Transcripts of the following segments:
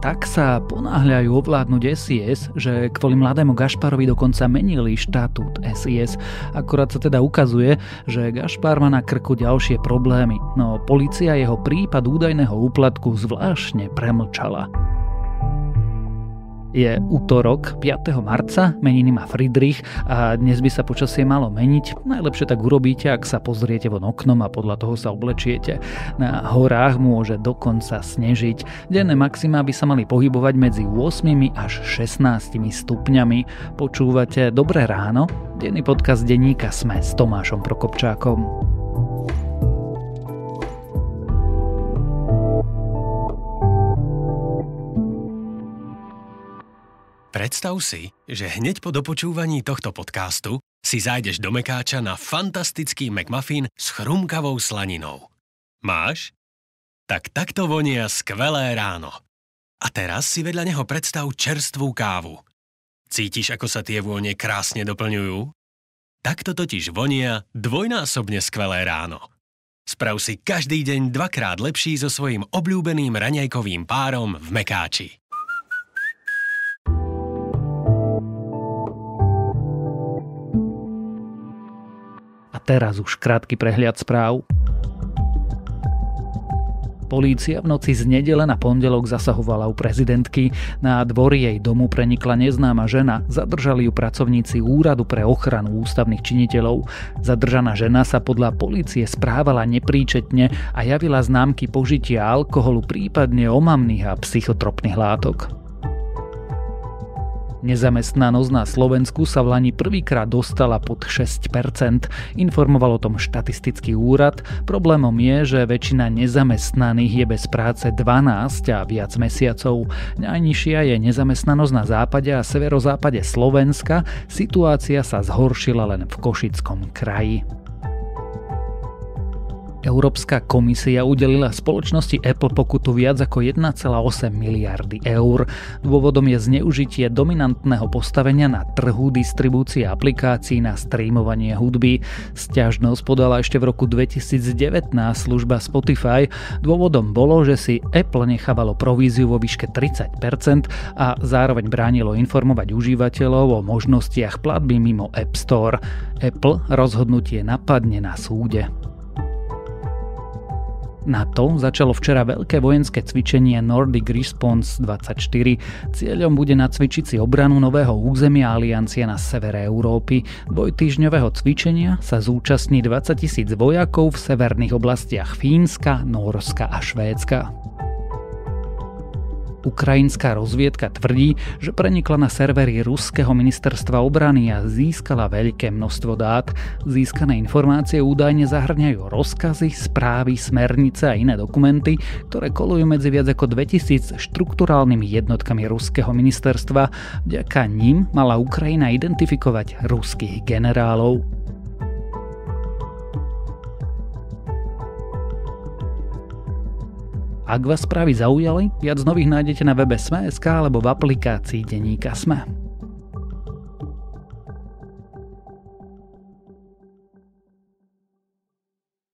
tak sa ponáhľajú ovládnuť SIS, že kvôli mladému Gašparovi dokonca menili štatút SIS. Akorát sa teda ukazuje, že Gašpar má na krku ďalšie problémy, no policia jeho prípad údajného úplatku zvláštne premlčala. Je útorok 5. marca, meniny má Friedrich a dnes by sa počasie malo meniť. Najlepšie tak urobíte, ak sa pozriete von oknom a podľa toho sa oblečiete. Na horách môže dokonca snežiť. Denné maxima by sa mali pohybovať medzi 8 až 16 stupňami. Počúvate Dobré ráno? Denný podcast denníka Sme s Tomášom Prokopčákom. Predstav si, že hneď po dopočúvaní tohto podcastu si zájdeš do Mekáča na fantastický McMuffin s chrumkavou slaninou. Máš? Tak takto vonia skvelé ráno. A teraz si vedľa neho predstav čerstvú kávu. Cítiš, ako sa tie vône krásne doplňujú? Takto totiž vonia dvojnásobne skvelé ráno. Sprav si každý deň dvakrát lepší so svojím obľúbeným raňajkovým párom v Mekáči. teraz už krátky prehľad správ. Polícia v noci z nedele na pondelok zasahovala u prezidentky. Na dvori jej domu prenikla neznáma žena, zadržali ju pracovníci Úradu pre ochranu ústavných činiteľov. Zadržaná žena sa podľa polície správala nepríčetne a javila známky požitia alkoholu, prípadne omamných a psychotropných látok. Nezamestnanosť na Slovensku sa v Lani prvýkrát dostala pod 6%, informoval o tom štatistický úrad. Problémom je, že väčšina nezamestnaných je bez práce 12 a viac mesiacov. Najnižšia je nezamestnanosť na západe a severozápade Slovenska, situácia sa zhoršila len v Košickom kraji. Európska komisia udelila spoločnosti Apple pokutu viac ako 1,8 miliardy eur. Dôvodom je zneužitie dominantného postavenia na trhu distribúcie aplikácií na streamovanie hudby. Sťažnosť podala ešte v roku 2019 služba Spotify. Dôvodom bolo, že si Apple nechávalo províziu vo výške 30% a zároveň bránilo informovať užívateľov o možnostiach platby mimo App Store. Apple rozhodnutie napadne na súde. Na to začalo včera veľké vojenské cvičenie Nordic Response 24. Cieľom bude nacvičiť si obranu nového územia aliancie na severe Európy. týždňového cvičenia sa zúčastní 20 tisíc vojakov v severných oblastiach Fínska, Norska a Švédska. Ukrajinská rozviedka tvrdí, že prenikla na servery ruského ministerstva obrany a získala veľké množstvo dát. Získané informácie údajne zahrňajú rozkazy, správy, smernice a iné dokumenty, ktoré kolujú medzi viac ako 2000 štruktúrálnymi jednotkami ruského ministerstva. Vďaka ním mala Ukrajina identifikovať ruských generálov. Ak vás správy zaujali, viac nových nájdete na webe Sme.sk alebo v aplikácii Deníka Sme.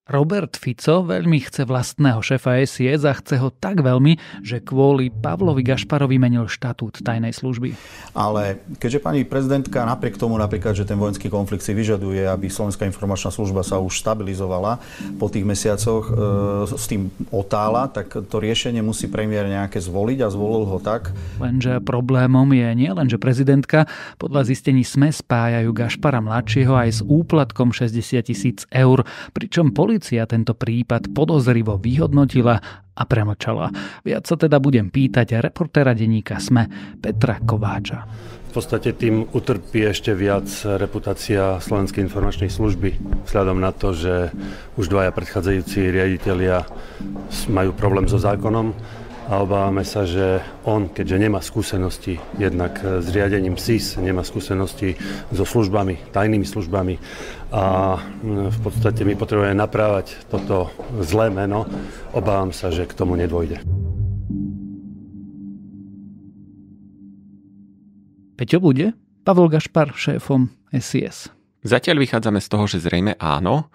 Robert Fico veľmi chce vlastného šefa SIS a chce ho tak veľmi, že kvôli Pavlovi Gašparovi menil štatút tajnej služby. Ale keďže pani prezidentka napriek tomu napríklad, že ten vojenský konflikt si vyžaduje, aby Slovenská informačná služba sa už stabilizovala po tých mesiacoch, e, s tým otála, tak to riešenie musí premiér nejaké zvoliť a zvolil ho tak. Lenže problémom je nie len, že prezidentka podľa zistení SME spájajú Gašpara mladšieho aj s úplatkom 60 tisíc eur, pričom poli Polícia tento prípad podozrivo vyhodnotila a premočala. Viac sa teda budem pýtať reportéra denníka SME Petra Kováča. V podstate tým utrpí ešte viac reputácia Slovenskej informačnej služby, vzhľadom na to, že už dvaja predchádzajúci riaditeľia majú problém so zákonom a obávame sa, že on, keďže nemá skúsenosti jednak s riadením SIS, nemá skúsenosti so službami, tajnými službami a mm, v podstate my potrebujeme naprávať toto zlé meno, obávam sa, že k tomu nedôjde. Peťo bude? Pavel Gašpar, šéfom SIS. Zatiaľ vychádzame z toho, že zrejme áno,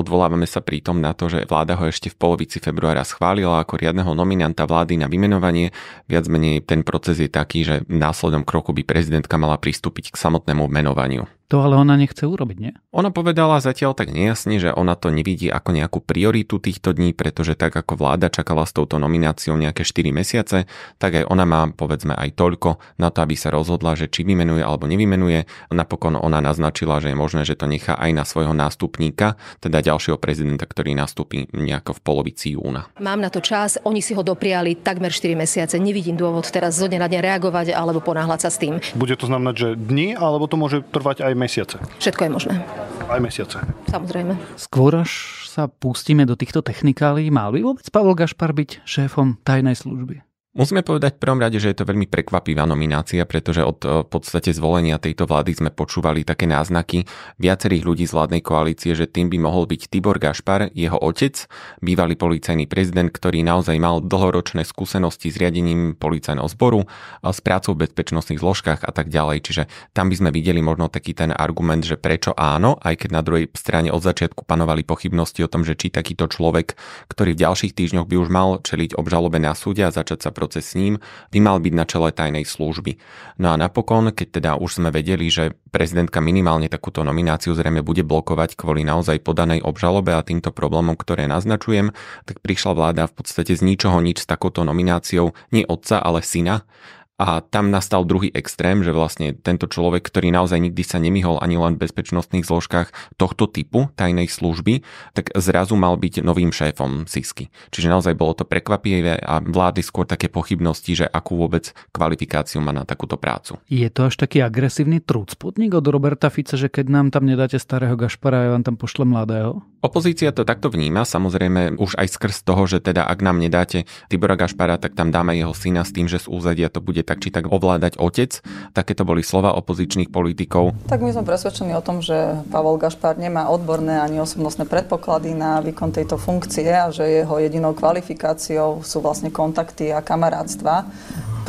Odvolávame sa pritom na to, že vláda ho ešte v polovici februára schválila ako riadneho nominanta vlády na vymenovanie. Viac menej ten proces je taký, že následom kroku by prezidentka mala pristúpiť k samotnému menovaniu. To ale ona nechce urobiť, nie? Ona povedala zatiaľ tak nejasne, že ona to nevidí ako nejakú prioritu týchto dní, pretože tak ako vláda čakala s touto nomináciou nejaké 4 mesiace, tak aj ona má povedzme aj toľko na to, aby sa rozhodla, že či vymenuje alebo nevymenuje. Napokon ona naznačila, že je možné, že to nechá aj na svojho nástupníka, teda ďalšieho prezidenta, ktorý nastúpi nejako v polovici júna. Mám na to čas, oni si ho dopriali takmer 4 mesiace. Nevidím dôvod teraz zo dňa na deň reagovať alebo ponáhľať sa s tým. Bude to znamenať, že dni, alebo to môže trvať aj mesiace. Všetko je možné. Aj mesiace. Samozrejme. Skôr až sa pustíme do týchto technikálií, mal by vôbec Pavel Gašpar byť šéfom tajnej služby? Musíme povedať v prvom rade, že je to veľmi prekvapivá nominácia, pretože od eh, podstate zvolenia tejto vlády sme počúvali také náznaky viacerých ľudí z vládnej koalície, že tým by mohol byť Tibor Gašpar, jeho otec, bývalý policajný prezident, ktorý naozaj mal dlhoročné skúsenosti s riadením policajného zboru, eh, s prácou v bezpečnostných zložkách a tak ďalej. Čiže tam by sme videli možno taký ten argument, že prečo áno, aj keď na druhej strane od začiatku panovali pochybnosti o tom, že či takýto človek, ktorý v ďalších týždňoch by už mal čeliť obžalobe na súde a začať sa proces s ním, by mal byť na čele tajnej služby. No a napokon, keď teda už sme vedeli, že prezidentka minimálne takúto nomináciu zrejme bude blokovať kvôli naozaj podanej obžalobe a týmto problémom, ktoré naznačujem, tak prišla vláda v podstate z ničoho nič s takouto nomináciou nie otca, ale syna a tam nastal druhý extrém, že vlastne tento človek, ktorý naozaj nikdy sa nemyhol ani len v bezpečnostných zložkách tohto typu tajnej služby, tak zrazu mal byť novým šéfom SISky. Čiže naozaj bolo to prekvapivé a vlády skôr také pochybnosti, že akú vôbec kvalifikáciu má na takúto prácu. Je to až taký agresívny trúd spodník od Roberta Fica, že keď nám tam nedáte starého Gašpara, ja vám tam pošlem mladého? Opozícia to takto vníma, samozrejme už aj skrz toho, že teda ak nám nedáte Tibora Gašpara, tak tam dáme jeho syna s tým, že z úzadia to bude tak či tak ovládať otec. Takéto boli slova opozičných politikov. Tak my sme presvedčení o tom, že Pavol Gašpar nemá odborné ani osobnostné predpoklady na výkon tejto funkcie a že jeho jedinou kvalifikáciou sú vlastne kontakty a kamarátstva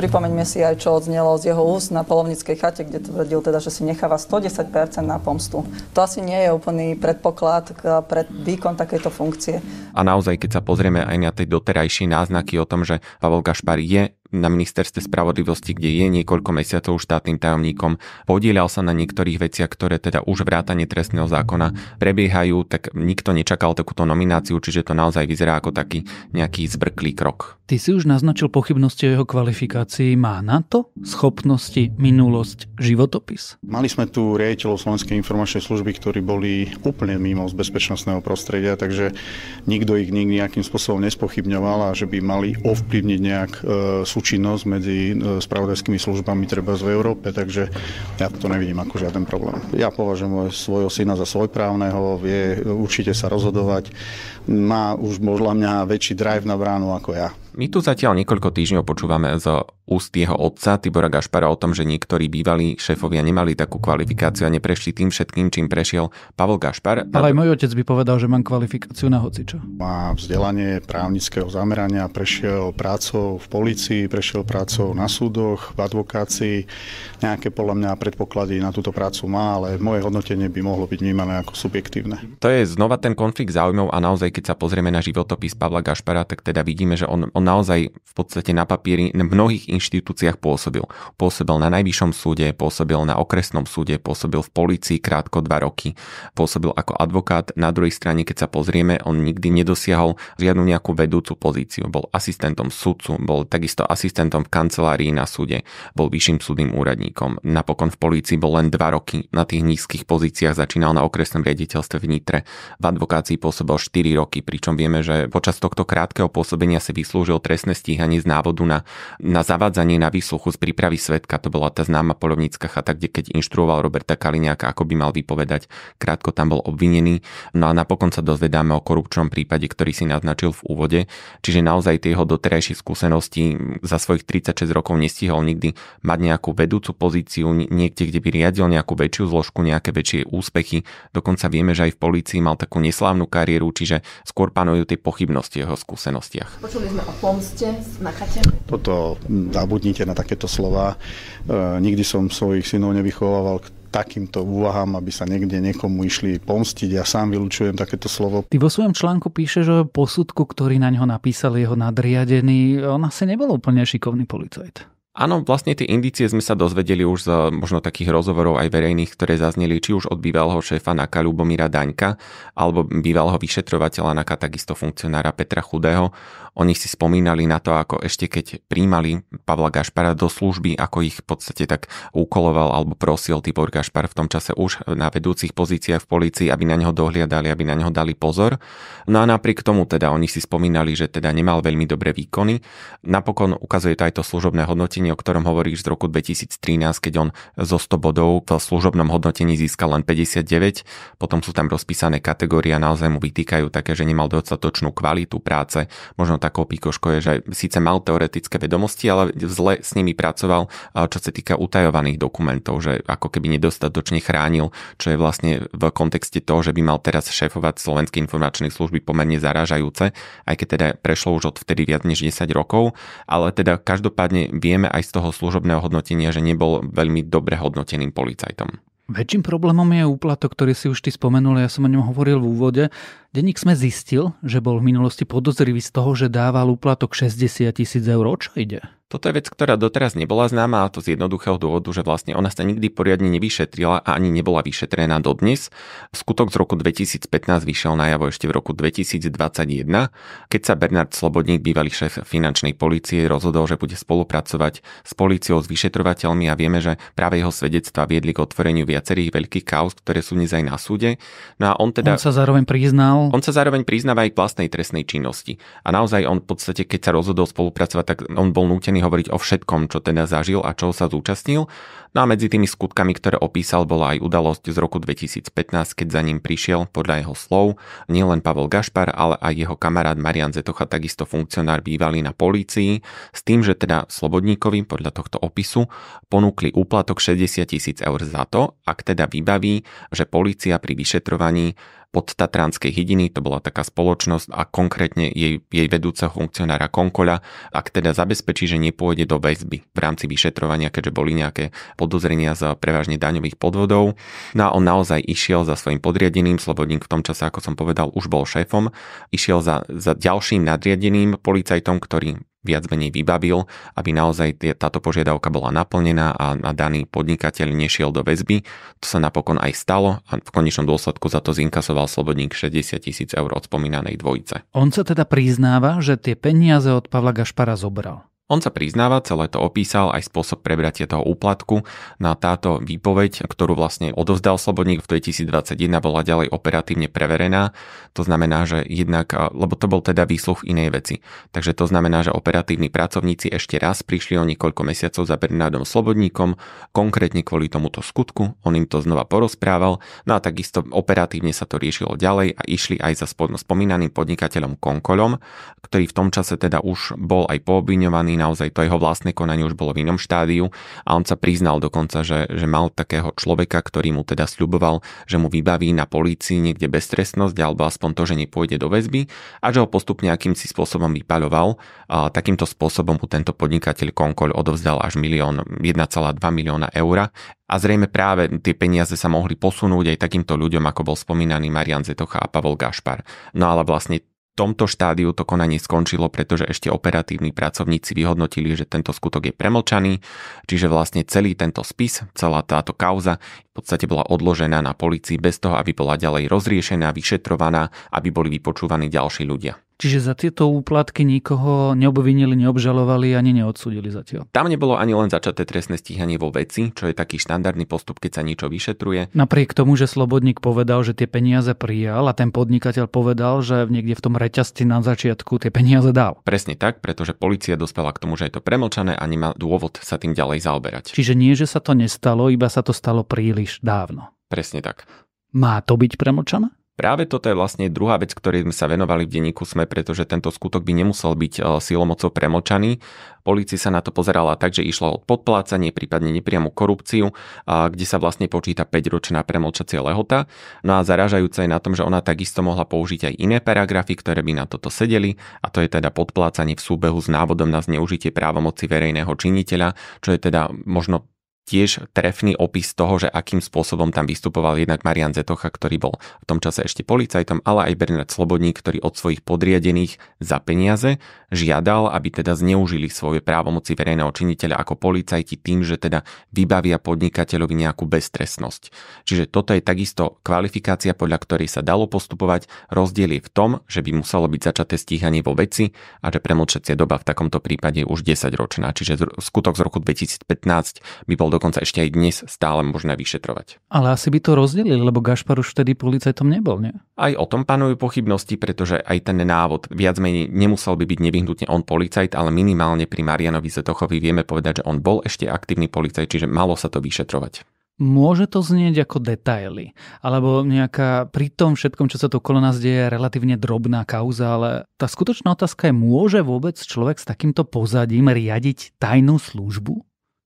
pripomeňme si aj, čo odznelo z jeho úst na polovníckej chate, kde tvrdil teda, že si necháva 110% na pomstu. To asi nie je úplný predpoklad pred výkon takejto funkcie. A naozaj, keď sa pozrieme aj na tie doterajšie náznaky o tom, že Pavel Gašpar je na ministerstve spravodlivosti, kde je niekoľko mesiacov štátnym tajomníkom, podielal sa na niektorých veciach, ktoré teda už vrátane trestného zákona prebiehajú, tak nikto nečakal takúto nomináciu, čiže to naozaj vyzerá ako taký nejaký zbrklý krok. Ty si už naznačil pochybnosti o jeho kvalifikácii. Má na to schopnosti, minulosť, životopis? Mali sme tu riaditeľov Slovenskej informačnej služby, ktorí boli úplne mimo z bezpečnostného prostredia, takže nikto ich nikdy nejakým spôsobom nespochybňoval a že by mali ovplyvniť nejak e, súčinnosť medzi e, spravodajskými službami treba v Európe, takže ja to nevidím ako žiaden problém. Ja považujem svojho syna za svojprávneho, vie určite sa rozhodovať, má už možno mňa väčší drive na bránu ako ja. My tu zatiaľ niekoľko týždňov počúvame z úst jeho otca Tibora Gašpara o tom, že niektorí bývalí šéfovia nemali takú kvalifikáciu a neprešli tým všetkým, čím prešiel Pavel Gašpar. Ale aj môj otec by povedal, že mám kvalifikáciu na hocičo. Má vzdelanie právnického zamerania, prešiel prácou v polícii, prešiel prácou na súdoch, v advokácii. Nejaké podľa mňa predpoklady na túto prácu má, ale moje hodnotenie by mohlo byť vnímané ako subjektívne. To je znova ten konflikt záujmov a naozaj, keď sa pozrieme na životopis Pavla Gašpara, tak teda vidíme, že on, on naozaj v podstate na papieri mnohých inštitúciách pôsobil. Pôsobil na najvyššom súde, pôsobil na okresnom súde, pôsobil v polícii krátko 2 roky, pôsobil ako advokát. Na druhej strane, keď sa pozrieme, on nikdy nedosiahol žiadnu nejakú vedúcu pozíciu. Bol asistentom sudcu, bol takisto asistentom v kancelárii na súde, bol vyšším súdnym úradníkom. Napokon v polícii bol len 2 roky. Na tých nízkych pozíciách začínal na okresnom riaditeľstve v Nitre. V advokácii pôsobil 4 roky, pričom vieme, že počas tohto krátkeho pôsobenia si vyslúžil trestné stíhanie z návodu na, na uvádzanie na výsluchu z prípravy svetka, to bola tá známa polovnícka chata, kde keď inštruoval Roberta Kaliňáka, ako by mal vypovedať, krátko tam bol obvinený. No a napokon sa dozvedáme o korupčnom prípade, ktorý si naznačil v úvode, čiže naozaj tie jeho doterajšie skúsenosti za svojich 36 rokov nestihol nikdy mať nejakú vedúcu pozíciu, niekde, kde by riadil nejakú väčšiu zložku, nejaké väčšie úspechy. Dokonca vieme, že aj v polícii mal takú neslávnu kariéru, čiže skôr panujú tie pochybnosti o jeho skúsenostiach. Počuli sme o pomste na chate? Toto mm, zabudnite na takéto slova. E, nikdy som svojich synov nevychovával k takýmto úvahám, aby sa niekde niekomu išli pomstiť. Ja sám vylúčujem takéto slovo. Ty vo svojom článku píšeš o posudku, ktorý na ňo napísal jeho nadriadený. On asi nebol úplne šikovný policajt. Áno, vlastne tie indície sme sa dozvedeli už z e, možno takých rozhovorov aj verejných, ktoré zazneli či už od bývalého šéfa NAKA Ľubomíra Daňka alebo bývalého vyšetrovateľa NAKA, takisto funkcionára Petra Chudého. Oni si spomínali na to, ako ešte keď príjmali Pavla Gašpara do služby, ako ich v podstate tak úkoloval alebo prosil Tibor Gašpar v tom čase už na vedúcich pozíciách v polícii, aby na neho dohliadali, aby na neho dali pozor. No a napriek tomu teda oni si spomínali, že teda nemal veľmi dobré výkony. Napokon ukazuje to aj to služobné hodnotenie, o ktorom hovoríš z roku 2013, keď on zo 100 bodov v služobnom hodnotení získal len 59, potom sú tam rozpísané kategórie a naozaj mu vytýkajú také, že nemal dostatočnú kvalitu práce, možno takou pikoškou je, že síce mal teoretické vedomosti, ale zle s nimi pracoval, čo sa týka utajovaných dokumentov, že ako keby nedostatočne chránil, čo je vlastne v kontexte toho, že by mal teraz šéfovať Slovenskej informačné služby pomerne zaražajúce, aj keď teda prešlo už od vtedy viac než 10 rokov, ale teda každopádne vieme aj z toho služobného hodnotenia, že nebol veľmi dobre hodnoteným policajtom. Väčším problémom je úplatok, ktorý si už ty spomenul, ja som o ňom hovoril v úvode. Denník sme zistil, že bol v minulosti podozrivý z toho, že dával úplatok 60 tisíc eur. O čo ide? Toto je vec, ktorá doteraz nebola známa a to z jednoduchého dôvodu, že vlastne ona sa nikdy poriadne nevyšetrila a ani nebola vyšetrená dodnes. Skutok z roku 2015 vyšiel najavo ešte v roku 2021, keď sa Bernard Slobodník, bývalý šéf finančnej policie, rozhodol, že bude spolupracovať s policiou, s vyšetrovateľmi a vieme, že práve jeho svedectva viedli k otvoreniu viacerých veľkých kaos, ktoré sú dnes aj na súde. No a on teda... On sa zároveň priznal. On sa zároveň priznáva aj k vlastnej trestnej činnosti. A naozaj on v podstate, keď sa rozhodol spolupracovať, tak on bol nútený hovoriť o všetkom, čo teda zažil a čo sa zúčastnil No a medzi tými skutkami, ktoré opísal, bola aj udalosť z roku 2015, keď za ním prišiel, podľa jeho slov, nielen Pavel Gašpar, ale aj jeho kamarát Marian Zetocha, takisto funkcionár bývalý na polícii, s tým, že teda Slobodníkovi, podľa tohto opisu, ponúkli úplatok 60 tisíc eur za to, ak teda vybaví, že polícia pri vyšetrovaní pod Tatranskej hydiny, to bola taká spoločnosť a konkrétne jej, jej vedúceho funkcionára Konkoľa, ak teda zabezpečí, že nepôjde do väzby v rámci vyšetrovania, keďže boli nejaké podozrenia za prevažne daňových podvodov. No a on naozaj išiel za svojim podriadeným, Slobodník v tom čase, ako som povedal, už bol šéfom, išiel za, za ďalším nadriadeným policajtom, ktorý viac menej vybavil, aby naozaj táto požiadavka bola naplnená a, a daný podnikateľ nešiel do väzby. To sa napokon aj stalo a v konečnom dôsledku za to zinkasoval slobodník 60 tisíc eur od spomínanej dvojice. On sa teda priznáva, že tie peniaze od Pavla Gašpara zobral. On sa priznáva, celé to opísal, aj spôsob prebratia toho úplatku. Na táto výpoveď, ktorú vlastne odovzdal Slobodník v 2021, bola ďalej operatívne preverená. To znamená, že jednak, lebo to bol teda výsluch inej veci. Takže to znamená, že operatívni pracovníci ešte raz prišli o niekoľko mesiacov za Bernardom Slobodníkom, konkrétne kvôli tomuto skutku, on im to znova porozprával, no a takisto operatívne sa to riešilo ďalej a išli aj za spomínaným podnikateľom Konkolom, ktorý v tom čase teda už bol aj poobviňovaný naozaj to jeho vlastné konanie už bolo v inom štádiu a on sa priznal dokonca, že, že mal takého človeka, ktorý mu teda sľuboval, že mu vybaví na polícii niekde beztrestnosť alebo aspoň to, že nepôjde do väzby a že ho postupne akýmsi spôsobom vypaľoval. A takýmto spôsobom mu tento podnikateľ Konkoľ odovzdal až milión, 1,2 milióna eur a zrejme práve tie peniaze sa mohli posunúť aj takýmto ľuďom, ako bol spomínaný Marian Zetocha a Pavol Gašpar. No ale vlastne tomto štádiu to konanie skončilo, pretože ešte operatívni pracovníci vyhodnotili, že tento skutok je premlčaný, čiže vlastne celý tento spis, celá táto kauza v podstate bola odložená na polícii bez toho, aby bola ďalej rozriešená, vyšetrovaná, aby boli vypočúvaní ďalší ľudia. Čiže za tieto úplatky nikoho neobvinili, neobžalovali ani neodsudili zatiaľ. Tam nebolo ani len začaté trestné stíhanie vo veci, čo je taký štandardný postup, keď sa niečo vyšetruje. Napriek tomu, že Slobodník povedal, že tie peniaze prijal a ten podnikateľ povedal, že niekde v tom reťazci na začiatku tie peniaze dal. Presne tak, pretože policia dospela k tomu, že je to premlčané a nemá dôvod sa tým ďalej zaoberať. Čiže nie, že sa to nestalo, iba sa to stalo príliš dávno. Presne tak. Má to byť premočané? Práve toto je vlastne druhá vec, ktorej sme sa venovali v denníku SME, pretože tento skutok by nemusel byť e, sílomocou premočaný. Polícia sa na to pozerala tak, že išlo o podplácanie, prípadne nepriamu korupciu, kde sa vlastne počíta 5-ročná premlčacia lehota. No a zaražajúce je na tom, že ona takisto mohla použiť aj iné paragrafy, ktoré by na toto sedeli, a to je teda podplácanie v súbehu s návodom na zneužitie právomoci verejného činiteľa, čo je teda možno tiež trefný opis toho, že akým spôsobom tam vystupoval jednak Marian Zetocha, ktorý bol v tom čase ešte policajtom, ale aj Bernard Slobodník, ktorý od svojich podriadených za peniaze žiadal, aby teda zneužili svoje právomoci verejného činiteľa ako policajti tým, že teda vybavia podnikateľovi nejakú beztresnosť. Čiže toto je takisto kvalifikácia, podľa ktorej sa dalo postupovať. Rozdiel je v tom, že by muselo byť začaté stíhanie vo veci a že premlčacia doba v takomto prípade je už 10 ročná. Čiže skutok z roku 2015 by bol dokonca ešte aj dnes stále možné vyšetrovať. Ale asi by to rozdelili, lebo Gašpar už vtedy policajtom nebol, nie? Aj o tom panujú pochybnosti, pretože aj ten návod viac menej nemusel by byť nevyhnutne on policajt, ale minimálne pri Marianovi Zetochovi vieme povedať, že on bol ešte aktívny policajt, čiže malo sa to vyšetrovať. Môže to znieť ako detaily, alebo nejaká pri tom všetkom, čo sa to okolo nás deje, relatívne drobná kauza, ale tá skutočná otázka je, môže vôbec človek s takýmto pozadím riadiť tajnú službu?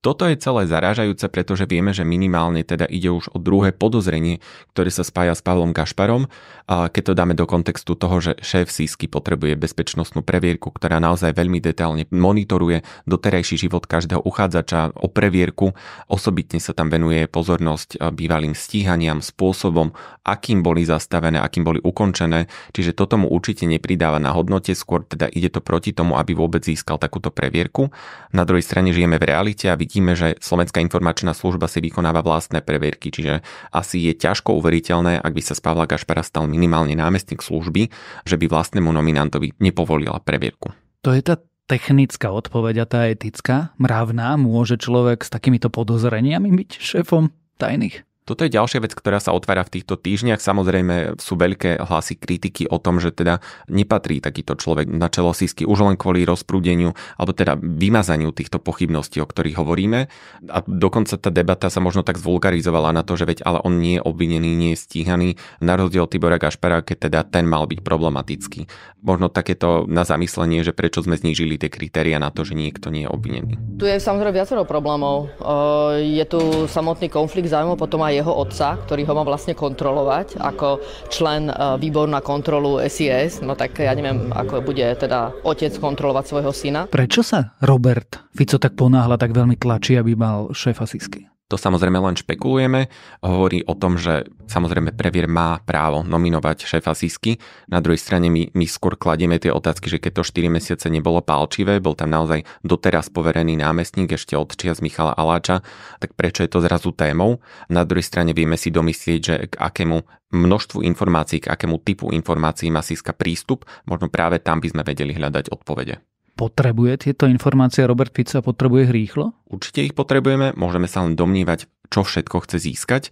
Toto je celé zarážajúce, pretože vieme, že minimálne teda ide už o druhé podozrenie, ktoré sa spája s Pavlom Kašparom, a keď to dáme do kontextu toho, že šéf Sísky potrebuje bezpečnostnú previerku, ktorá naozaj veľmi detailne monitoruje doterajší život každého uchádzača o previerku, osobitne sa tam venuje pozornosť e, bývalým stíhaniam, spôsobom, akým boli zastavené, akým boli ukončené, čiže toto mu určite nepridáva na hodnote, skôr teda ide to proti tomu, aby vôbec získal takúto previerku. Na druhej strane žijeme v realite a vidíme, vidíme, že Slovenská informačná služba si vykonáva vlastné preverky, čiže asi je ťažko uveriteľné, ak by sa z Pavla Gašpara stal minimálne námestník služby, že by vlastnému nominantovi nepovolila preverku. To je tá technická odpoveď a tá etická, mravná, môže človek s takýmito podozreniami byť šéfom tajných? Toto je ďalšia vec, ktorá sa otvára v týchto týždňach. Samozrejme sú veľké hlasy kritiky o tom, že teda nepatrí takýto človek na čelo sísky už len kvôli rozprúdeniu alebo teda vymazaniu týchto pochybností, o ktorých hovoríme. A dokonca tá debata sa možno tak zvulgarizovala na to, že veď ale on nie je obvinený, nie je stíhaný, na rozdiel Tibora Gašpara, keď teda ten mal byť problematický. Možno takéto na zamyslenie, že prečo sme znížili tie kritéria na to, že niekto nie je obvinený. Tu je samozrejme viacero problémov. E, je tu samotný konflikt zájmov, potom aj jeho otca, ktorý ho má vlastne kontrolovať ako člen e, výboru na kontrolu SIS. No tak ja neviem, ako bude teda otec kontrolovať svojho syna. Prečo sa Robert Fico tak ponáhla, tak veľmi tlačí, aby mal šéfa Sisky? To samozrejme len špekulujeme. Hovorí o tom, že samozrejme previer má právo nominovať šéfa Sisky. Na druhej strane my, my skôr kladieme tie otázky, že keď to 4 mesiace nebolo pálčivé, bol tam naozaj doteraz poverený námestník ešte od čias Michala Aláča, tak prečo je to zrazu témou? Na druhej strane vieme si domyslieť, že k akému množstvu informácií, k akému typu informácií má Siska prístup, možno práve tam by sme vedeli hľadať odpovede potrebuje tieto informácie Robert a potrebuje ich rýchlo? Určite ich potrebujeme, môžeme sa len domnívať, čo všetko chce získať,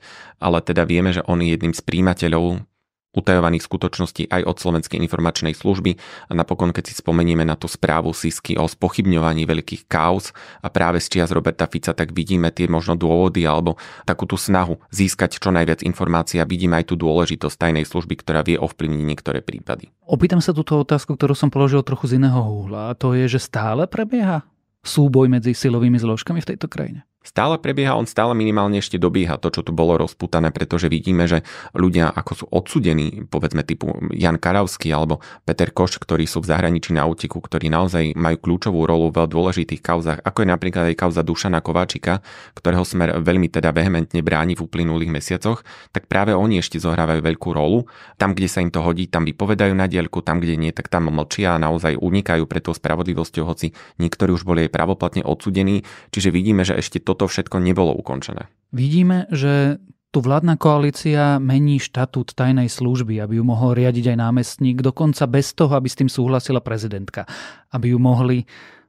ale teda vieme, že on je jedným z príjimateľov utajovaných skutočností aj od Slovenskej informačnej služby a napokon, keď si spomenieme na tú správu Sisky o spochybňovaní veľkých kauz a práve z čias Roberta Fica, tak vidíme tie možno dôvody alebo takú tú snahu získať čo najviac informácií a vidíme aj tú dôležitosť tajnej služby, ktorá vie ovplyvniť niektoré prípady. Opýtam sa túto otázku, ktorú som položil trochu z iného húhla a to je, že stále prebieha súboj medzi silovými zložkami v tejto krajine stále prebieha, on stále minimálne ešte dobieha to, čo tu bolo rozputané, pretože vidíme, že ľudia ako sú odsudení, povedzme typu Jan Karavský alebo Peter Koš, ktorí sú v zahraničí na útiku, ktorí naozaj majú kľúčovú rolu v dôležitých kauzach, ako je napríklad aj kauza Dušana Kováčika, ktorého smer veľmi teda vehementne bráni v uplynulých mesiacoch, tak práve oni ešte zohrávajú veľkú rolu. Tam, kde sa im to hodí, tam vypovedajú na dielku, tam, kde nie, tak tam mlčia a naozaj unikajú pred tou spravodlivosťou, hoci niektorí už boli aj pravoplatne odsudení. Čiže vidíme, že ešte to toto všetko nebolo ukončené. Vidíme, že tu vládna koalícia mení štatút tajnej služby, aby ju mohol riadiť aj námestník, dokonca bez toho, aby s tým súhlasila prezidentka, aby ju mohli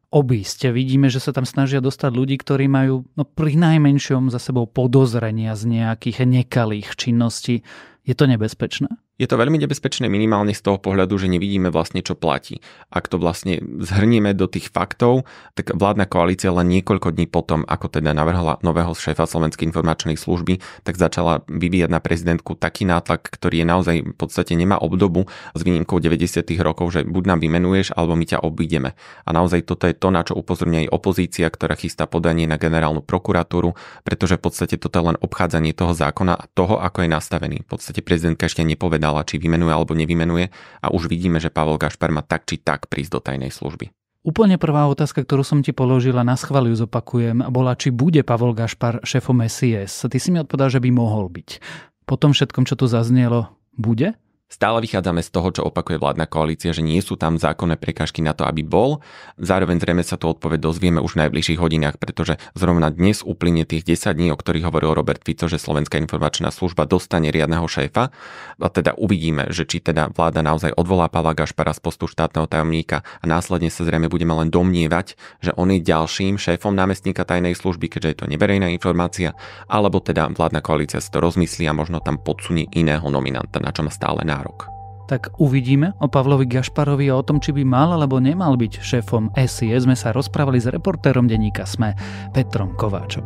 obísť. Vidíme, že sa tam snažia dostať ľudí, ktorí majú no, pri najmenšom za sebou podozrenia z nejakých nekalých činností. Je to nebezpečné? Je to veľmi nebezpečné minimálne z toho pohľadu, že nevidíme vlastne, čo platí. Ak to vlastne zhrnieme do tých faktov, tak vládna koalícia len niekoľko dní potom, ako teda navrhla nového šéfa Slovenskej informačnej služby, tak začala vyvíjať na prezidentku taký nátlak, ktorý je naozaj v podstate nemá obdobu s výnimkou 90. rokov, že buď nám vymenuješ, alebo my ťa obídeme. A naozaj toto je to, na čo upozorňuje aj opozícia, ktorá chystá podanie na generálnu prokuratúru, pretože v podstate toto je len obchádzanie toho zákona a toho, ako je nastavený. V podstate prezidentka ešte nepovedala povedala, či vymenuje alebo nevymenuje a už vidíme, že Pavel Gašpar má tak či tak prísť do tajnej služby. Úplne prvá otázka, ktorú som ti položila, na schváľu zopakujem, bola, či bude Pavol Gašpar šéfom SIS. Ty si mi odpovedal, že by mohol byť. Po tom všetkom, čo tu zaznelo, bude? Stále vychádzame z toho, čo opakuje vládna koalícia, že nie sú tam zákonné prekážky na to, aby bol. Zároveň zrejme sa tu odpoveď dozvieme už v najbližších hodinách, pretože zrovna dnes uplynie tých 10 dní, o ktorých hovoril Robert Fico, že Slovenská informačná služba dostane riadneho šéfa. A teda uvidíme, že či teda vláda naozaj odvolá Pavla Gašpara z postu štátneho tajomníka a následne sa zrejme budeme len domnievať, že on je ďalším šéfom námestníka tajnej služby, keďže je to neverejná informácia, alebo teda vládna koalícia si to rozmyslí a možno tam podsunie iného nominanta, na čom stále nárok nárok. Tak uvidíme o Pavlovi Gašparovi a o tom, či by mal alebo nemal byť šéfom SIE, sme sa rozprávali s reportérom denníka SME Petrom Kováčom.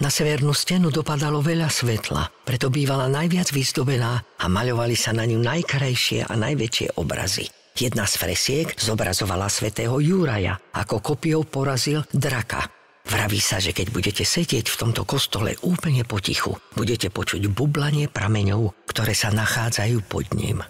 Na severnú stenu dopadalo veľa svetla, preto bývala najviac vyzdobená a maľovali sa na ňu najkrajšie a najväčšie obrazy. Jedna z fresiek zobrazovala svätého Júraja, ako kopiou porazil draka, Vraví sa, že keď budete sedieť v tomto kostole úplne potichu, budete počuť bublanie prameňov, ktoré sa nachádzajú pod ním.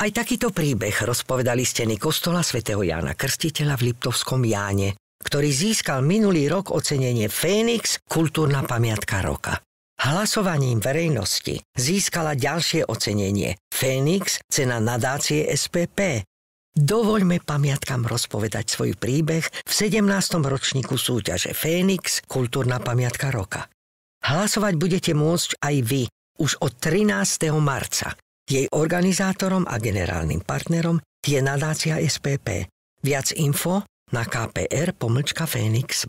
Aj takýto príbeh rozpovedali steny kostola svätého Jána Krstiteľa v Liptovskom Jáne, ktorý získal minulý rok ocenenie Fénix Kultúrna pamiatka roka. Hlasovaním verejnosti získala ďalšie ocenenie Fénix cena nadácie SPP Dovoľme pamiatkam rozpovedať svoj príbeh v 17. ročníku súťaže Fénix Kultúrna pamiatka roka. Hlasovať budete môcť aj vy už od 13. marca. Jej organizátorom a generálnym partnerom je nadácia SPP. Viac info na kpr.fenix.sk.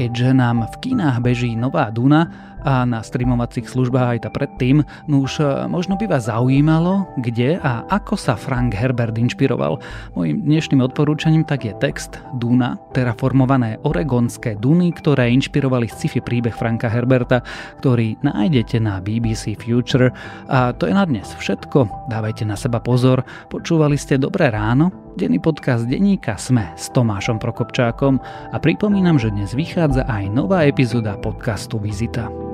keďže nám v kinách beží nová Duna a na streamovacích službách aj tá predtým, no už e, možno by vás zaujímalo, kde a ako sa Frank Herbert inšpiroval. Mojím dnešným odporúčaním tak je text Duna, terraformované oregonské Duny, ktoré inšpirovali sci-fi príbeh Franka Herberta, ktorý nájdete na BBC Future. A to je na dnes všetko. Dávajte na seba pozor. Počúvali ste Dobré ráno? denný podcast denníka Sme s Tomášom Prokopčákom a pripomínam, že dnes vychádza aj nová epizóda podcastu Vizita.